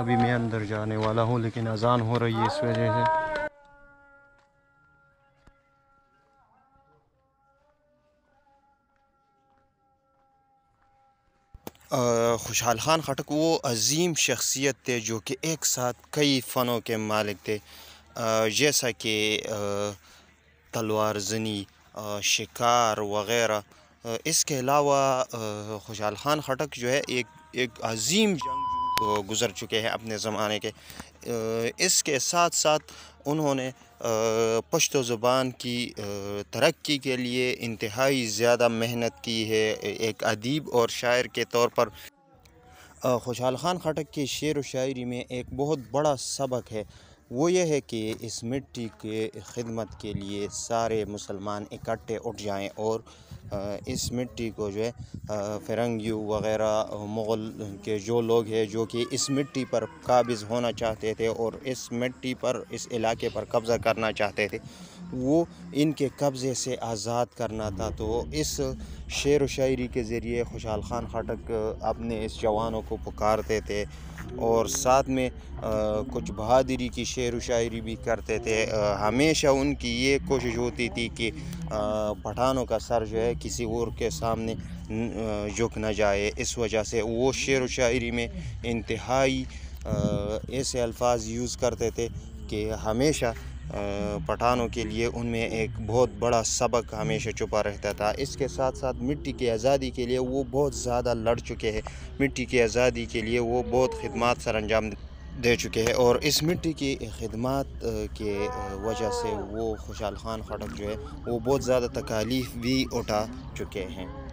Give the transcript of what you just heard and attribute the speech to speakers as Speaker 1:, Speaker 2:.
Speaker 1: अभी मैं अंदर जाने वाला हूँ लेकिन अजान हो रही है इस वजह से खुशहाल खान खटक वो अजीम शख्सियत थे जो कि एक साथ कई फ़नों के मालिक थे जैसा कि तलवार जनी शिकार वगैरह इसके अलावा खुशहाल खान खटक जो है एक एक अजीम जंग गुज़र चुके हैं अपने ज़माने के इसके साथ साथ उन्होंने पश्तो ज़ुबान की तरक्की के लिए इंतहाई ज़्यादा मेहनत की है एक अदीब और शायर के तौर पर खुशहाल ख़ान खटक की शेर व शायरी में एक बहुत बड़ा सबक है वो ये है कि इस मिट्टी के ख़िदमत के लिए सारे मुसलमान इकट्ठे उठ जाएं और इस मिट्टी को जो है फिरंगियों वगैरह मुग़ल के जो लोग हैं जो कि इस मिट्टी पर काबिज़ होना चाहते थे और इस मिट्टी पर इस इलाके पर कब्ज़ा करना चाहते थे वो इनके कब्ज़े से आज़ाद करना था तो इस शेर व शायरी के ज़रिए खुशहाल ख़ान खटक अपने इस जवानों को पुकारते थे और साथ में आ, कुछ बहादुरी की शेर व शायरी भी करते थे आ, हमेशा उनकी ये कोशिश होती थी कि पठानों का सर जो है किसी और के सामने झुक न जाए इस वजह से वो शेर व शायरी में इंतहाई ऐसे अल्फाज यूज़ करते थे कि हमेशा पठानों के लिए उनमें एक बहुत बड़ा सबक हमेशा छुपा रहता था इसके साथ साथ मिट्टी की आज़ादी के लिए वो बहुत ज़्यादा लड़ चुके हैं मिट्टी की आज़ादी के लिए वो बहुत खदमात सर अंजाम दे चुके हैं और इस मिट्टी की खदमात के वजह से वो खुशहाल खान खटक जो है वो बहुत ज़्यादा तकालीफ भी उठा चुके हैं